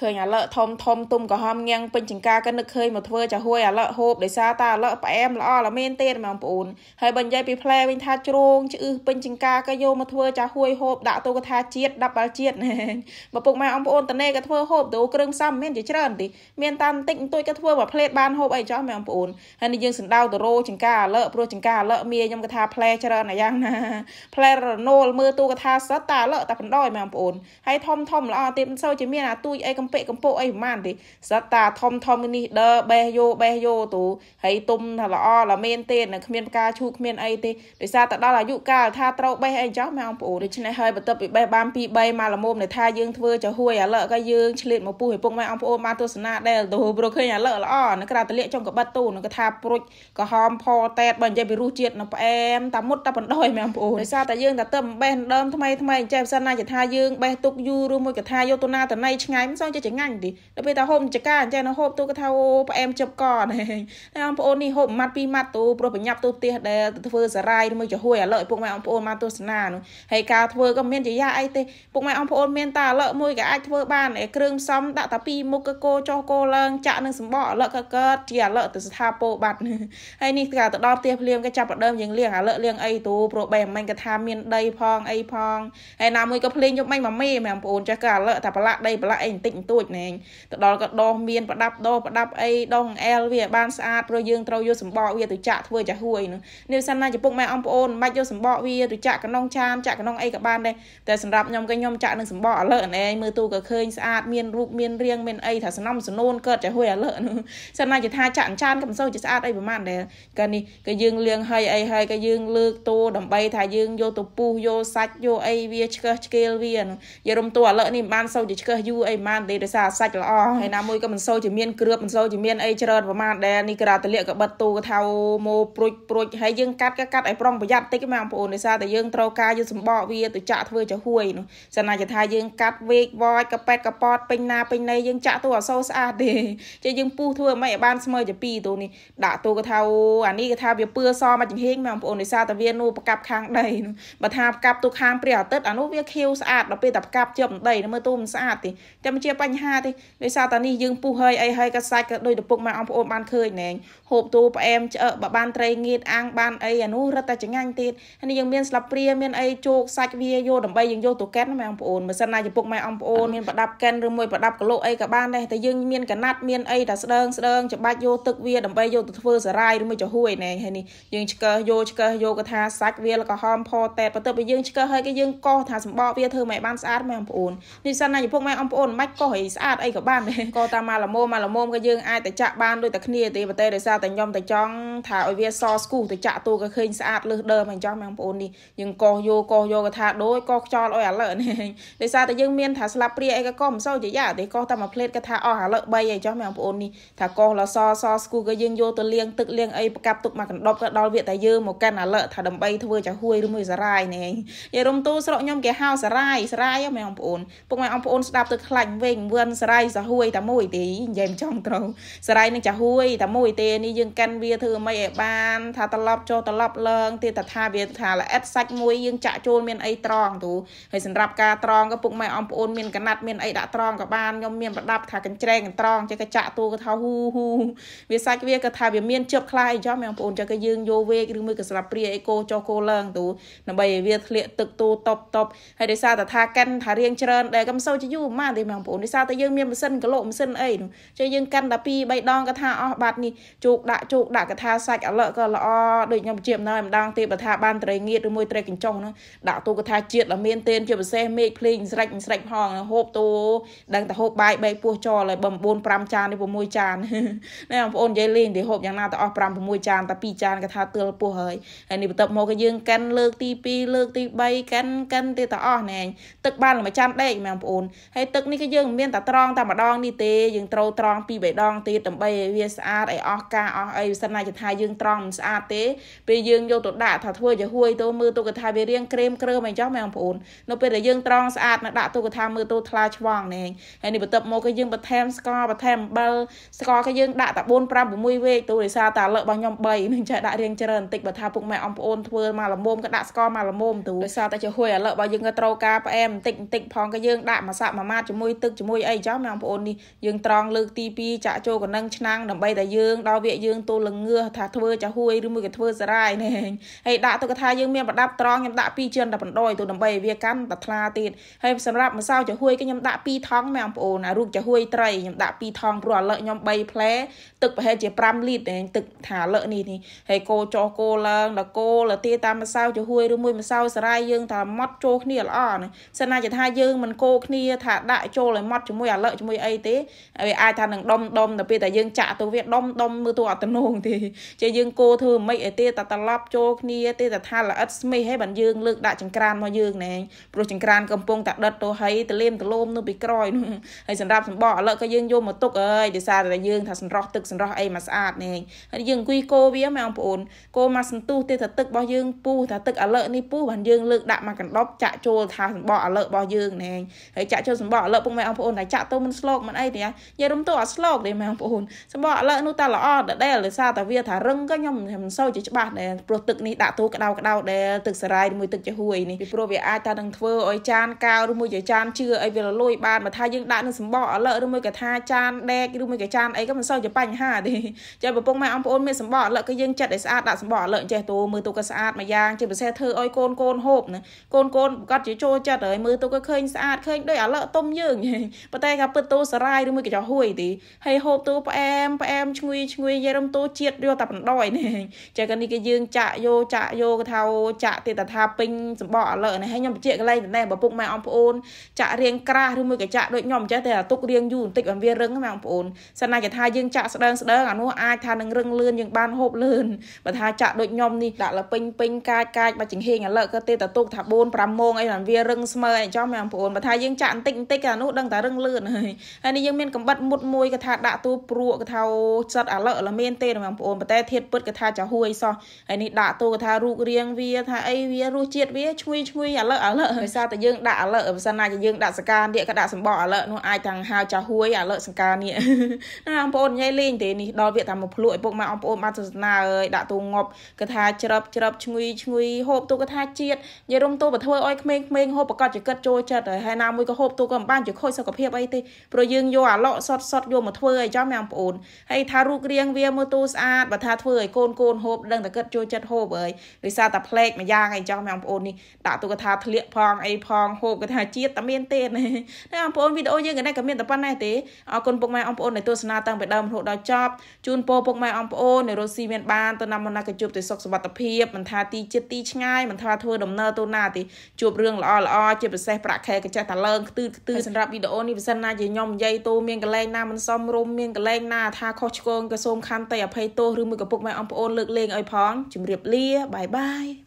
ឃើញអាឡឹកធំធំទុំក្រហមងាំងពេញចង្ការក៏នឹកឃើញមកធ្វើចាហួយអាឡឹកហូបដោយសារតាអាឡឹកផ្អែមល្អល្មែនទេហ្មងប្អូនហើយបើនិយាយពីផ្លែវិញថាជ្រូងឆ្អឹះពេញចង្ការក៏យកមកធ្វើចាហួយហូបដាក់ទូកថាជាតិ10បាល់ជាតិមកពុកម៉ែអងប្អូនតនេក៏ធ្វើហូបទូគ្រឿងផ្សំមានជាច្រើនទីមានតាមបន្តិចបន្តួចក៏ធ្វើមកផ្លេតបានហូបអីចោះម៉ែអងប្អូនហើយនេះយើងសណ្ដៅតរោចង្ការអាឡឹកព្រោះចង្ការអាឡឹកមីខ្ញុំក៏ថាផ្លែច្រើនអាយ៉ាងណាផ្លែរណូលមើលទូកថាសិតតាអាឡឹកតែបណ្ដោយម៉ែអងប្អូនហើយធំធំល្អទៀតមិនសូវជាមានអាទូចអីក៏កំពេកកំពក់អីប្រហែលទេសត្វតាធំធំនេះដើបេះយោបេះយោទូហើយទុំថាល្អល្អមានទេនៅគ្មានផ្កាឈូគ្មានអីទេដោយសារតែដល់អាយុកាលថាត្រូវបេះអីចឹងម៉ែអងប្អូនដូច្នេះហើយបន្ទាប់ពីបេះបាន2 3មកល្មមនៅថាយើងធ្វើចហួយឥឡូវក៏យើងឆ្លៀតមកពុះឲ្យពុកម៉ែអងប្អូនបានទស្សនាដែលទៅព្រោះឃើញឥឡូវល្អនៅក្រៅតលាកចុងកបិតទូនឹងកថាព្រុចក៏ហោមផតែតបើនិយាយពីរសជាតិនៅផ្អែមតាមុតតាបណ្ដោយម៉ែអងប្អូនដោយសារតែយើងតែទៅបេះដើមថ្មីថ្មីអញ្ចឹងបើសិនណាជាថាយើងបេះទុកយូរឬមួយកថាយកទៅណាតណៃឆ្ងាយមិនសោះចេះចងាញ់ទីដល់ពេលតាហូបចកាអញ្ចឹងហូបទូក៏ថាអូផ្អែមជិបកនហើយបងប្អូននេះហូបម៉ាត់ពីរម៉ាត់ទូព្រោះប្រញាប់ទូផ្ទះដែលធ្វើសារាយមួយចំហួយឥឡូវឲ្យពុកម៉ែបងប្អូនមកទស្សនានោះហើយការធ្វើក៏មានជាយ៉ាអីទេពុកម៉ែបងប្អូនមានតាឥឡូវមួយក៏អាចធ្វើបានគ្រឿងផ្សំដាក់តាពីរមុខក៏គោចោះគោឡើងចាក់នឹងសម្បកឥឡូវក៏កើតជាឥឡូវទៅស្ថាពោបាត់ហើយនេះក៏ទៅដល់ផ្ទះភ្លាមក៏ចាប់ប្រដើមយើងលៀងឥឡូវលៀងអីទូព្រោះបែរមិញក៏ថាមានដីផងអីផងហើយណាមួយក៏ភ្លេងយកមិញមកមេមែនបងប្អូនចេះក៏ឥឡូវតែប្រឡាក់ដីប្រឡាក់អីបន្តិចបន្ទួចណែងទៅដល់ក៏ដោះមានប្រដាប់ដោះប្រដាប់អីដោះអែលវាឲ្យបានស្អាតព្រោះយើងត្រូវយកសម្បកវាទៅចាក់ធ្វើចាហួយនោះនេះសិនណាចំពុកម៉ែអំប្អូនមិនបាច់យកសម្បកវាទៅចាក់កណ្ដុងចានចាក់កណ្ដុងអីក៏បានដែរតែសម្រាប់ខ្ញុំក៏ខ្ញុំចាក់នឹងសម្បកឥឡូវណែមើលទូក៏ឃើញស្អាតមានរូបមានរាងមានអីថាសំណុំសនូនកើតចាហួយឥឡូវនោះសិនណាជាថាចាក់ចានក៏មិនសូវជាស្អាតអីប្រហែលដែរក៏នេះក៏យើងលៀងហើយអីហើយក៏យើងលើកតួដើម្បីថាយើងយកទៅពុះយកសាច់យកអីវាឆ្កឹះឆ្កេលវាយើងរំតួឥឡូវនេះមិនបានសូវជាឆ្កឹះយូរអីមិនបានទេទេដោយសារសាច់ល្អហើយណាមួយក៏មិនសូវជាមានគ្រឿបមិនសូវជាមានអីច្រើនប្រមាណដែលនេះក្រាតលាក់កបិតទូកថាម៉ូព្រួចព្រួចហើយយើងកាត់ក៏កាត់ឲ្យប្រុងប្រយ័ត្នតិចម៉ែបងប្អូនដោយសារតែយើងត្រូវការយកសម្បកវាទៅចាក់ធ្វើចាហួយនោះសិនណាជាថាយើងកាត់វេកវ៉ចកប៉ែតកប៉តពេញណាពេញណីយើងចាក់ទូអសូរស្អាតទេចេះយើងពុះធ្វើមិនឲ្យបានស្មើជាពីរទូនេះដាក់ទូកថាអានេះគេថាវាពឿសមកចំហេងម៉ែបងប្អូនដោយសារតែវានោះប្រកាប់ខាងដីនោះបើថាប្រកាប់ទូខាងព្រះអាទិត្យអានោះវាខៀវស្អាតដល់ពេលតែប្រកាប់ជាប់ដីមើលទូមិនស្អាតទេតែមិនជាបបញ្ហាទេដោយសារតានេះយើងពុះហើយអីហើយក៏សាច់ក៏ដូចទៅពុកម៉ែអង្គប្អូនបានឃើញណែហូបទូផ្អែមឆ្អើបើបានត្រីងៀតអាំងបានអីអានោះរឹតតែចង្អាញ់ទៀតហើយនេះយើងមានស្លាបព្រាមានអីជោគសាច់វាយកដើម្បីយើងយកទូកែនម៉ែអង្គប្អូនបើសិនណាជាពុកម៉ែអង្គប្អូនមានប្រដាប់កែនឬមួយប្រដាប់ក្លោកអីក៏បានដែរតែយើងមានកណាត់មានអីតែស្ដើងស្ដើងច្បាច់យកទឹកវាដើម្បីយកទៅធ្វើសារាយឬមួយចំហួយណែហើយនេះយើងឆ្កឹះយកឆ្កឹះយកថាសាច់វាលក៏ហមផតែបន្ទាប់ពីយើងឆ្កឹះហើយគេយើងកោសថាសម្បកវាធ្វើមិនបានស្អាតម៉ែអង្គប្អូននេះសិនណាជាពុកម៉ែអង្គប្អូនមិនបាច់កោសអីស្អាតអីក៏បានដែរក៏តាមម៉ាឡមុំម៉ាឡមុំក៏យើងអាចតែចាក់បានដូចតែគ្នាទេប៉ុន្តែដោយសារតែខ្ញុំតែចង់ថាឲ្យវាសស្គូទៅចាក់ទូក៏ឃើញស្អាតលើសដើមអញ្ចឹងបងប្អូននេះយើងកោសយកកោសយកក៏ថាដូចកោសខ្យល់អុយឥឡូវនេះដោយសារតែយើងមានថាស្លាប់ព្រាអីក៏កោសមិនសូវជាយ៉ាទេកោសតែមួយផ្លេតក៏ថាអស់ឥឡូវ3អីចឹងបងប្អូននេះថាកោសលសសស្គូក៏យើងយកទៅលាងទឹកលាងអីប្រកាប់ទុកមកកណ្ដប់ក៏ដល់វាតែយើងមកកាន់ឥឡូវថាដើម្បីធ្វើចាហួយឬមួយសារាយនេះយាយរំទូស្រុកខ្ញុំគេហៅសារាយសារាយហ្មងបងប្អូនពុកម៉ែបងប្អូនស្ដាប់ទៅខ្លាញ់វិញវឹនស្រ័យសាហួយតែមួយទេនិយាយមិនចង់ត្រូវស្រ័យនឹងចាហួយតែមួយទេនេះយើងកាន់វាធ្វើមិនឲ្យបានថាត្រឡប់ចុះត្រឡប់ឡើងទៀតតែថាវាថាល្អិតសាច់មួយយើងចាក់ចូលមានអីត្រង់ទូហើយសម្រាប់ការត្រង់ក៏ពុកម៉ែអំប្អូនមានកណាត់មានអីដាក់ត្រង់ក៏បានខ្ញុំមានប្រដាប់ថាកញ្ច្រែងកន្ត្រង់ចេះក៏ចាក់ទូក៏ថាហ៊ូហ៊ូវាសាច់វាក៏ថាវាមានជប់ខ្លាយចុះមែនបងប្អូនចេះក៏យើងយកវេកឬមួយក៏ស្រាប់ព្រាអីគោចុះគោឡើងទូដើម្បីឲ្យវាធ្លាក់ទឹកទូតបតបហើយដោយសារតែថាកាន់ថារៀងច្រើនដែរក៏មិនសូវជាយូរម៉ាទេបងប្អូនដោយសារតែយើងមានម៉ាស៊ីនកលោកម៉ាស៊ីនអីនោះចេះយើងកាន់តែ2 3ដងកថាអស់បាត់នេះជោគដាក់ជោគដាក់កថាសាច់អលកក៏ល្អដូចខ្ញុំជាម្ដងម្ដងទេបើថាបានត្រីងៀតឬមួយត្រីកញ្ចុះនោះដាក់ទូកថាជាតិដ៏មានទេនជាពិសេសមេឃភ្លេងស្រិចស្រិចផងហូបទូដឹងតែហូបបាយបែកពោះចោលហើយបើ9 5ចាននេះ6ចានណែបងប្អូននិយាយលេងទេហូបយ៉ាងណាទៅអស់5 6ចានតែ2ចានកថាទើលពោះហើយហើយនេះបន្ទាប់មកក៏យើងកាន់លើកទី2លើកទី3កាន់កាន់ទៀតទៅអស់ណែទឹកបានមួយចានដេកមែនបងប្អូនហើយទឹកនេះក៏យើងមានតែត្រង់តែម្ដងនេះទេយើងត្រូវត្រង់ពីរបីដងទៀតដើម្បីឲ្យវាស្អាតឲ្យអស់ការអស់អីបើសិនណាថាយើងត្រង់មិនស្អាតទេពេលយើងយកទៅដាក់ថាធ្វើជាហួយទៅមើលទូកថាវារៀងក្រេមក្រើមអីចឹងមែនបងប្អូននៅពេលដែលយើងត្រង់ស្អាតនៅដាក់ទូកថាមើលទៅថ្លាឆ្វងណែហើយនេះបន្ទាប់មកគឺយើងបន្ថែមស្ករបន្ថែមអំបិលស្ករគឺយើងដាក់តែ4 5 6វេកទូដោយសារតែលើរបស់ខ្ញុំ3នឹងចេះដាក់រៀងច្រើនបន្តិចបើថាពុកម៉ែអំប្អូនធ្វើមកល្មមក៏ដាក់ស្ករមកល្មមទូដោយសារតែជាហួយឥឡូវរបស់យើងក៏ត្រូវការផ្អែមបន្តិចបន្តិចផងក៏យើងដាក់មួយសាប់មួយម៉ាត់ជាមួយទឹកជាមួយអីចឹងបងប្អូននេះយើងត្រង់លើកទី2ចាក់ចូលកណ្ដឹងឆ្នាំងដើម្បីតែយើងដល់វាយើងទូលងឿថាធ្វើចាហួយឬមួយក៏ធ្វើសារាយណែហើយដាក់ទុកថាយើងមានប្រដាប់ត្រង់ខ្ញុំដាក់2ជើងតែបណ្ដោយទូដើម្បីវាកាន់តែថ្លាទៀតហើយសម្រាប់ម្សៅចាហួយក៏ខ្ញុំដាក់2ថង់បងប្អូនរូបចាហួយត្រីខ្ញុំដាក់2ថង់ព្រោះឥឡូវខ្ញុំ3ផ្លែទឹកប្រហែលជា5លីត្រទឹកថាឥឡូវនេះនេះហើយកោចោះកោឡើងដល់កោលាទាតាមម្សៅចាហួយឬមួយម្សៅសារាយយើងថាម៉ត់ចូលគ្នាល្អណាសិនណាជាថាយើងមិនកោគ្នាថាដាក់ចូលឲ្យត់ជាមួយអាលឹកជាមួយអីទេវាអាចថានឹងដុំដុំទៅពេលតែយើងចាក់ទៅវាដុំដុំមើលទៅអត់ទំនងទេចេះយើងគោធ្វើមិនអីទេតែត្រឡប់ចូលគ្នាទេតែថាល្អិតស្មីហេបានយើងលើកដាក់ចង្ក្រានមកយើងណែព្រោះចង្ក្រានកំពុងតែដិតទៅហើយទលេមទលោមនោះពីក្រោយនោះហើយសម្រាប់សម្បកឥឡូវក៏យើងយកមកទុកអើយដោយសារតែយើងថាសម្រស់ទឹកសម្រស់អីមកស្អាតណែហើយយើងអង្គុយគោវាមែនបងប្អូនគោមកសន្ទុះទេថាទឹករបស់យើងពុះថាទឹកឥឡូវនេះពុះបានយើងលើកដាក់មកកណ្ដប់ចាក់ចូលថាសម្បកឥឡូវរបស់យើងណែហើយចាក់ចូលសម្បកឥឡូវពុកម៉ែបងប្អូនប្អូនតែចាក់ទៅមិនស្លោកមិនអីទេយាយរំទោអត់ស្លោកទេម៉ែបងប្អូនសម្បកឥឡូវនោះតែល្អដដែលដោយសារតែវាថារឹងក៏ខ្ញុំមិនសូវជាច្បាស់ដែរព្រោះទឹកនេះដាក់ទូក្តៅក្តៅដែលទឹកសារាយមួយទឹកជាហួយនេះពីព្រោះវាអាចថានឹងធ្វើឲ្យចានកៅឬមួយជាចានជឿអីវារលួយបានបើថាយើងដាក់នឹងសម្បកឥឡូវឬមួយក៏ថាចានដែកឬមួយក៏ចានអីក៏មិនសូវជាបញ្ហាទេចាប្រពងម៉ែអង្គប្អូនមានសម្បកឥឡូវគឺយើងចិត្តឲ្យស្អាតដាក់សម្បកឥឡូវចេះទូមើលទូក៏ស្អាតមួយយ៉ាងជាពិសេសធ្វើឲ្យកូនកូនហូបណាកូនកូនប្រកាសជាចូលចិត្តហើយមើលទូក៏ឃើញស្អាតឃើញដូចឥឡូវទុំយើងប៉ុន្តែការពិតតូសារាយឬមួយកញ្ចក់ហួយទេហើយហូបតូផ្អែមផ្អែមឈ្ងុយឈ្ងុយយាយរំតូជាតិយកតែបណ្ដោយនេះចាកានេះគេយើងចាក់យោចាក់យោកថាចាក់ទេតថាពេញសម្បកឥឡូវនេះហើយខ្ញុំបញ្ជាក់កន្លែងដែរបើពុកម៉ែអងប្អូនចាក់រៀងក្រាស់ឬមួយកញ្ចក់ដូចខ្ញុំអញ្ចឹងតែទុករៀងយូរបន្តិចបើវារឹងម៉ែអងប្អូនសិនណាគេថាយើងចាក់ស្ដើងស្ដើងអានោះអាចថានឹងរឹងលឿនយើងបានហូបលឿនបើថាចាក់ដូចខ្ញុំនេះដាក់លពេញពេញកាចកាចបើចង្ហេងឥឡូវក៏ទេតទុកថា4 5ម៉ោងអីវារឹងស្មើអីចឹងម៉ែអងប្អូនបើថាយើងចាក់បន្តិចបន្តិចអានោះដឹងតែរឹងលឿនហើយហើយនេះយើងមានកំបិតមុតមួយកថា ដាក់ទូព្រក់កថាចិតអាឡឹកឥឡូវមានទេបងប្អូនប៉ុន្តែធាតពិតកថាចាហួយសោះហើយនេះដាក់ទូកថារូបរាងវាថាអីវារសជាតិវាឈ្ងុយឈ្ងុយអាឡឹកអាឡឹកដោយសារតែយើងដាក់អាឡឹកបើសិនណាយើងដាក់សកានៀកក៏ដាក់សម្បកអាឡឹកនោះអាចទាំងហៅចាហួយអាឡឹកសកានៀកណាបងប្អូនញ៉ៃលេងទេនេះដល់វាតាមមកភ្លក់ឲ្យពុកម៉ែបងប្អូនបានទស្សនាអើយដាក់ទូងប់កថាជ្រឹបជ្រឹបឈ្ងុយឈ្ងុយហូបទូកថាជាតិនិយាយរំទូបើធ្វើឲ្យក្មេងៗហូបប្រកាសជាគិតចូលចិត្តហើយហើយណាមួយក៏ហូបទូក៏មិនបានជាខូចសុខភាពអីទេព្រោះយើងយកអាឡក់សតសតយកមកធ្វើអីចំបងប្អូនហើយថារូបរាងវាមើលទូស្អាតបើថាធ្វើឲ្យកូនកូនហូបដឹងតែគិតចូលចិត្តហូបហើយដោយសារតែផ្លែកម្យ៉ាងអីចំបងប្អូននេះដាក់ទូកថាធ្លាកផងអីផងហូបកថាជាតិតែមាន ទេណាបងប្អូនវីដេអូយើងកណេះក៏មានតែប៉ុណ្ណេះទេអរគុណពុកម៉ែអងប្អូនដែលទស្សនាតាំងពីដើមរហូតដល់ចប់ជូនពរពុកម៉ែអងប្អូននៅរស់ស៊ីមានបានទៅនាំមកណាកជប់ទៅសុខសុវត្ថិភាពមិនថាទីចិត្តទីឆ្ងាយមិនថាធ្វើដំណើរទៅណាទេជួបរឿងល្អល្អជាពិសេសប្រាក់ខែកញ្ចេះតាលើងខ្ទឺខ្ទឺសម្រាប់វីដេអូនេះបើសិនណាជាខ្ញុំនិយាយទូមានកលែងណាមិនសមរម្យមានកលែងណាថាខុសឆ្គងក៏សូមខន្តីអភ័យទោសឬមួយក៏ពុកម៉ែអងប្អូនលើកលែងឲ្យផងជម្រាបលាបាយបាយ